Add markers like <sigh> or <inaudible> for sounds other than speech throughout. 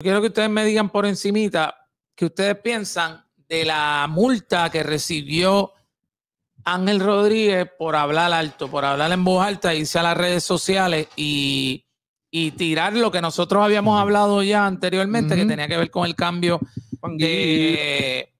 Quiero que ustedes me digan por encimita que ustedes piensan de la multa que recibió Ángel Rodríguez por hablar alto, por hablar en voz alta, irse a las redes sociales y, tirar lo que nosotros habíamos hablado ya anteriormente, que tenía que ver con el cambio de,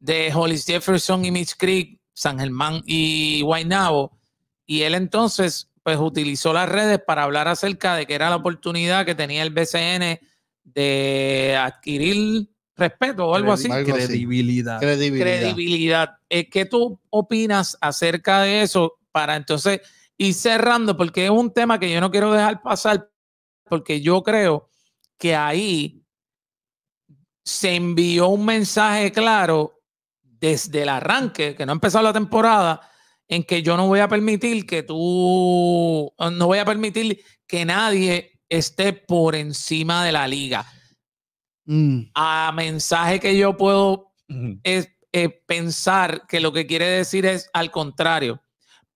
de Hollis Jefferson y Mitch Creek, San Germán y Guaynabo. Y él entonces pues utilizó las redes para hablar acerca de que era la oportunidad que tenía el BCN de adquirir respeto o algo así. credibilidad. Credibilidad. Eh, ¿Qué tú opinas acerca de eso? Para entonces ir cerrando, porque es un tema que yo no quiero dejar pasar, porque yo creo que ahí se envió un mensaje claro desde el arranque, que no ha empezado la temporada, en que yo no voy a permitir que tú, no voy a permitir que nadie esté por encima de la liga. Mm. A mensaje que yo puedo es, eh, pensar que lo que quiere decir es al contrario.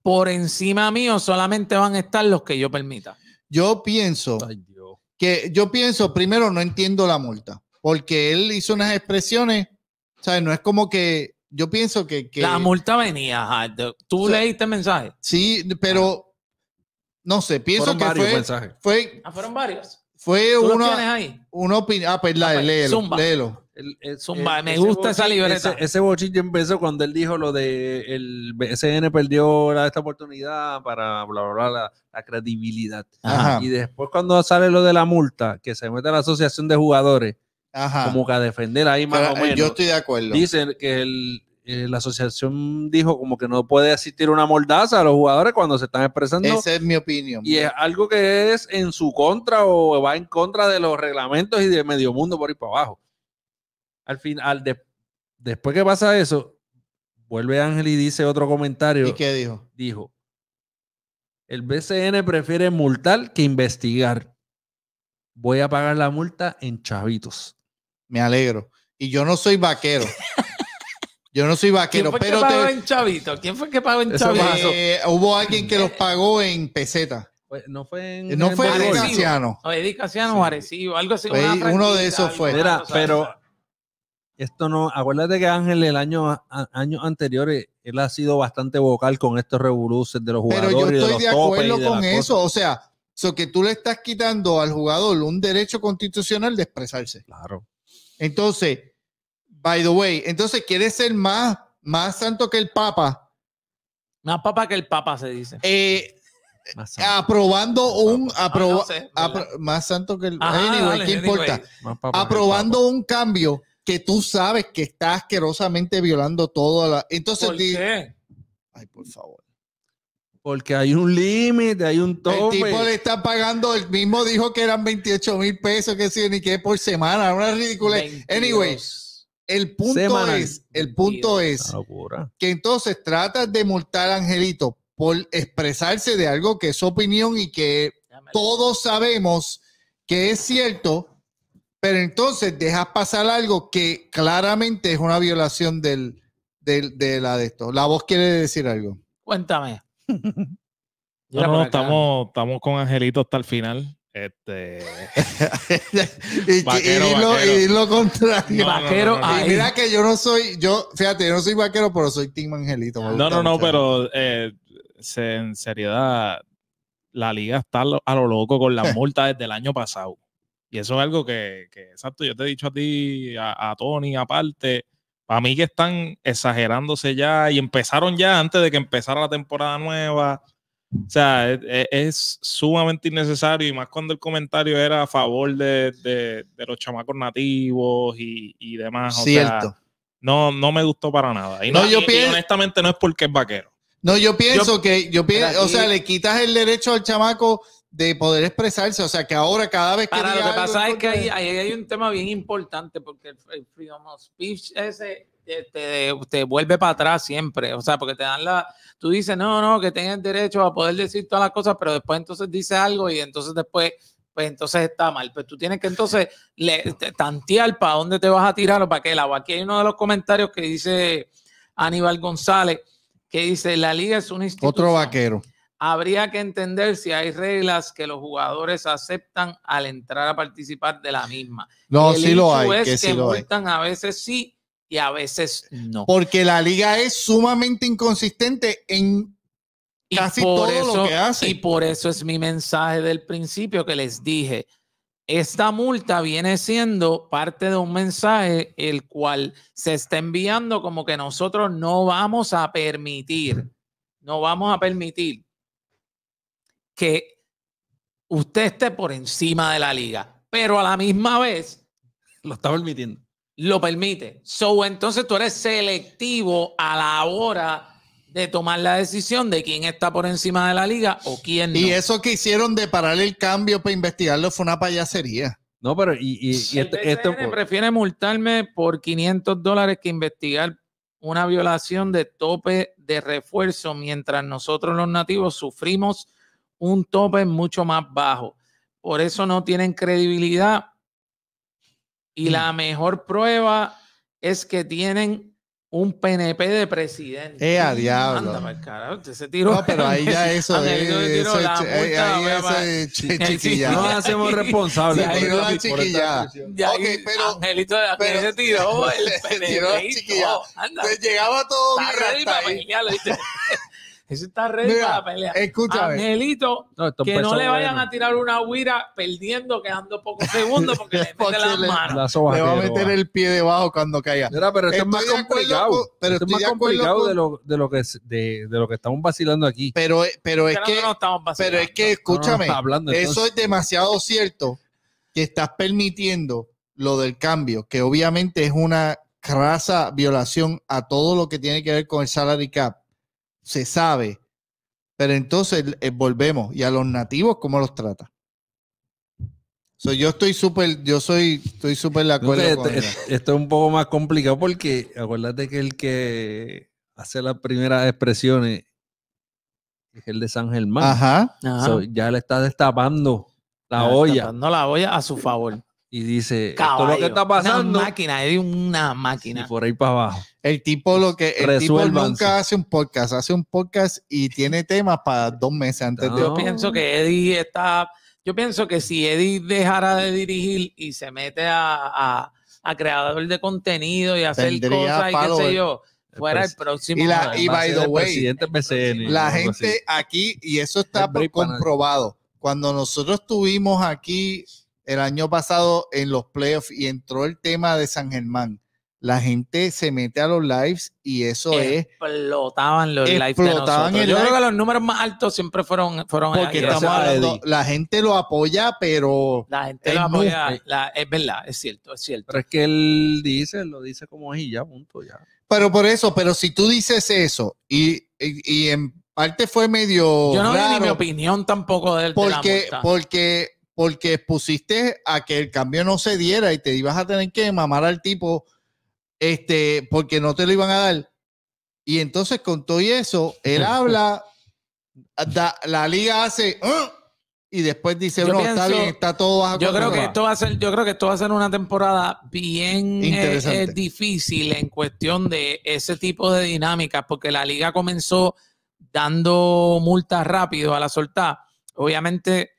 Por encima mío solamente van a estar los que yo permita. Yo pienso que yo pienso, primero no entiendo la multa, porque él hizo unas expresiones, ¿sabes? No es como que yo pienso que... la multa venía, ¿tú leíste el mensaje? Sí, pero no sé, pienso que varios fue, fue. Ah, fueron varios. Fue uno uno Ah, pues, léelo, ah, pues, léelo. Zumba, eh, me gusta esa libreta. Ese, bochillo empezó cuando él dijo lo de el BSN perdió esta oportunidad para bla, bla, la, credibilidad. Y después cuando sale lo de la multa, que se mete a la asociación de jugadores, como que a defender ahí más o menos. Yo estoy de acuerdo. Dicen que el, eh, la asociación dijo como que no puede asistir una mordaza a los jugadores cuando se están expresando. Esa es mi opinión. Y es algo que es en su contra o va en contra de los reglamentos y de medio mundo por ahí para abajo. Al final, después que pasa eso, vuelve Ángel y dice otro comentario. ¿Y qué dijo? Dijo, el BCN prefiere multar que investigar. Voy a pagar la multa en chavitos. Me alegro. Y yo no soy vaquero. <laughs> Yo no soy vaquero, ¿Quién fue pero. Que en chavito? ¿Quién fue que pagó en chavito? Eh, hubo alguien que los pagó en peseta. no fue en, eh, no fue Eddie Casiano. Eddie Casiano o Arecibo, algo así. uno de esos fue. pero esto no, acuérdate que Ángel el año anterior, él ha sido bastante vocal con estos revoluces de los jugadores. Pero yo estoy de, acuerdo con eso, o sea, eso que tú le estás quitando al jugador un derecho constitucional de expresarse. Claro. Entonces, By the way, entonces ¿quiere ser más, más santo que el Papa. Más papa que el Papa se dice. Eh, aprobando un más santo que el anyway, ¿qué importa? aprobando un cambio que tú sabes que está asquerosamente violando todo la entonces ¿Por ay por favor porque hay un límite, hay un tope. El tipo le está pagando, el mismo dijo que eran 28 mil pesos, que sí, ni qué por semana, una ridícula. Anyway, el punto es, el punto que entonces trata de multar a Angelito por expresarse de algo que es su opinión y que todos sabemos que es cierto, pero entonces dejas pasar algo que claramente es una violación del, de la de esto. La voz quiere decir algo. Cuéntame. <laughs> no, estamos, estamos con Angelito hasta el final. Este. <laughs> y, vaquero, y, lo, contrario. y mira que yo no soy. yo Fíjate, yo no soy vaquero, pero soy Team Angelito. No, no, no, pero eh, en seriedad, la liga está a lo loco con las <laughs> multas desde el año pasado. Y eso es algo que, exacto, yo te he dicho a ti, a, a Tony, aparte. Para mí que están exagerándose ya y empezaron ya antes de que empezara la temporada nueva o sea, e, e, es, sumamente innecesario y más cuando el comentario era a favor de, de, los chamacos nativos y, y demás. Cierto. no, no me gustó para nada. Y, no, yo honestamente no es porque es vaquero. No, yo pienso que, yo o sea, le quitas el derecho al chamaco de poder expresarse, o sea, que ahora cada vez que... Para lo que pasa es que ahí hay, hay, un tema bien importante, porque el, freedom of speech ese eh, te, te, vuelve para atrás siempre. O sea, porque te dan la. Tú dices, no, no, que el derecho a poder decir todas las cosas, pero después entonces dice algo y entonces después, pues entonces está mal. Pues tú tienes que entonces le, tantear para dónde te vas a tirar o para qué lado. Aquí hay uno de los comentarios que dice Aníbal González, que dice: La liga es un instituto Otro vaquero. Habría que entender si hay reglas que los jugadores aceptan al entrar a participar de la misma. No, sí lo hay. Es que, sí lo hay. a veces sí y a veces no. Porque la liga es sumamente inconsistente en casi todo eso, lo que hace. Y por eso es mi mensaje del principio que les dije. Esta multa viene siendo parte de un mensaje el cual se está enviando como que nosotros no vamos a permitir, no vamos a permitir que usted esté por encima de la liga, pero a la misma vez lo está permitiendo lo permite. So, entonces tú eres selectivo a la hora de tomar la decisión de quién está por encima de la liga o quién no. Y eso que hicieron de parar el cambio para investigarlo fue una payasería. No, pero y, este, esto prefiere multarme por 500 dólares que investigar una violación de tope de refuerzo mientras nosotros los nativos sufrimos un tope mucho más bajo. Por eso no tienen credibilidad y mm. la mejor prueba es que tienen un PNP de presidente. ¡Eh, a diablo! Anda, carajo, se tiró. No, pero ahí ya <laughs> eso es. Ahí <laughs> chiquilla. No hacemos <laughs> responsables. Se tiró la chiquilla. Ok, pero. Angelito de se tiró el PNP. tiró chiquilla. Te llegaba todo bien. Eso está ready para la Escúchame. Angelito, que no le vayan a tirar una huira perdiendo, quedando pocos segundos, porque le <laughs> las manos. Le va a meter el pie debajo cuando caiga. pero esto es más complicado. de, lo, que, estamos vacilando aquí. Pero, pero es que. pero es que, escúchame, eso es demasiado cierto que estás permitiendo lo del cambio, que obviamente es una crasa violación a todo lo que tiene que ver con el salary cap se sabe. Pero entonces eh, volvemos. ¿Y a los nativos cómo los trata? yo estoy súper, yo soy, estoy súper de acuerdo este, esto, es un poco más complicado porque acuérdate que el que hace las primeras expresiones es el de San Germán. Ajá. ya le está destapando la olla. No la olla a su favor y dice, lo que está pasando. Una máquina, es una máquina. por ahí para abajo. El tipo lo que el tipo nunca hace un podcast, hace un podcast y tiene temas para dos meses antes de. Yo pienso que Eddie está. Yo pienso que si Eddie dejara de dirigir y se mete a, a, creador de contenido y hacer cosas y qué sé yo fuera el próximo. Y, la, la gente aquí, y eso está comprobado, cuando nosotros estuvimos aquí el año pasado en los playoffs y entró el tema de San Germán. La gente se mete a los lives y eso es. Los explotaban los lives. Yo creo que los números más altos siempre fueron. fueron la gente lo apoya, pero. La gente lo apoya. es verdad, es cierto, es cierto. Pero es que él dice, lo dice como es y ya, punto, ya. Pero por eso, pero si tú dices eso y, en parte fue medio. Yo no raro, ni mi opinión tampoco del él. Porque, porque porque expusiste a que el cambio no se diera y te ibas a tener que mamar al tipo este, porque no te lo iban a dar. Y entonces con todo eso, él <laughs> habla, la liga hace... ¡ah! y después dice, no, está bien, está todo bajo yo creo que esto va a ser Yo creo que esto va a ser una temporada bien eh, eh, difícil en cuestión de ese tipo de dinámicas, porque la liga comenzó dando multas rápido a la soltada. Obviamente,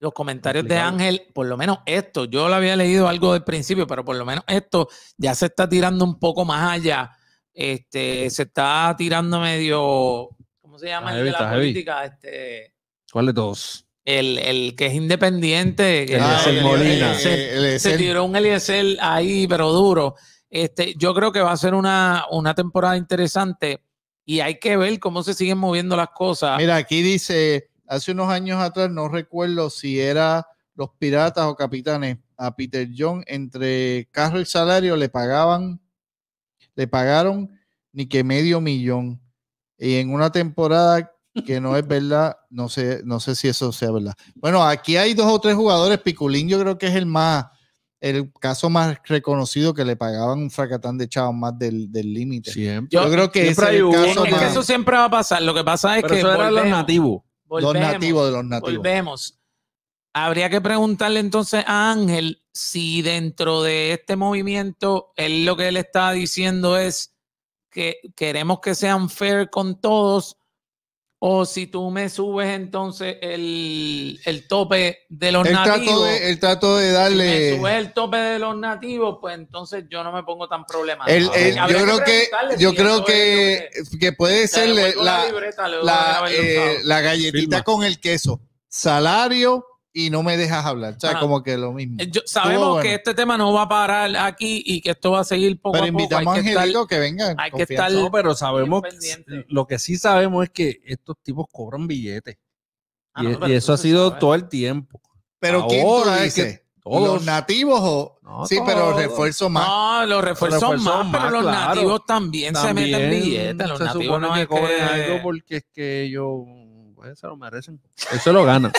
los comentarios de Ángel, por lo menos esto, yo lo había leído algo del principio, pero por lo menos esto ya se está tirando un poco más allá. Este, se está tirando medio, ¿cómo se llama la política? Este, ¿Cuál de todos? El, que es independiente. el, Molina. Se, tiró un Eliezer ahí, pero duro. Este, yo creo que va a ser una, una temporada interesante y hay que ver cómo se siguen moviendo las cosas. Mira, aquí dice hace unos años atrás, no recuerdo si era los piratas o capitanes, a Peter John entre carro y salario le pagaban, le pagaron ni que medio millón. Y en una temporada que no es verdad, no sé, no sé si eso sea verdad. Bueno, aquí hay dos o tres jugadores, Piculín yo creo que es el más, el caso más reconocido que le pagaban un fracatán de chavos más del límite. Yo, creo que, eso siempre va a pasar. Lo que pasa es que eso era los los nativos de los nativos. Volvemos. Habría que preguntarle entonces a Ángel si dentro de este movimiento, él lo que él está diciendo es que queremos que sean fair con todos, o si tú me subes entonces el, tope de los nativos. el trato de darle. Si subes el tope de los nativos, pues entonces yo no me pongo tan problema yo creo que, yo creo que, que, puede ser la, la, eh, galletita con el queso. Salario, y no me dejas hablar. O sea, como que lo mismo. Eh, sabemos que este tema no va a parar aquí y que esto va a seguir poco pero a poco. invitamos a Angelico que, que venga. Hay que estar. pero sabemos, lo que sí sabemos es que estos tipos cobran billetes. Ah, e, y, eso ha sido todo el tiempo. Pero ¿quién dice? ¿Los nativos o...? sí, pero pero refuerzos más. No, los refuerzos, más, pero los nativos también, se meten billetes. Los nativos no que cobran algo porque es que ellos pues, se lo merecen. <laughs> Eso lo ganan.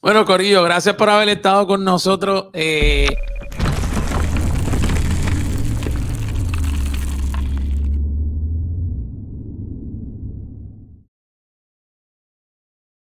Bueno, Corillo, gracias por haber estado con nosotros. Eh,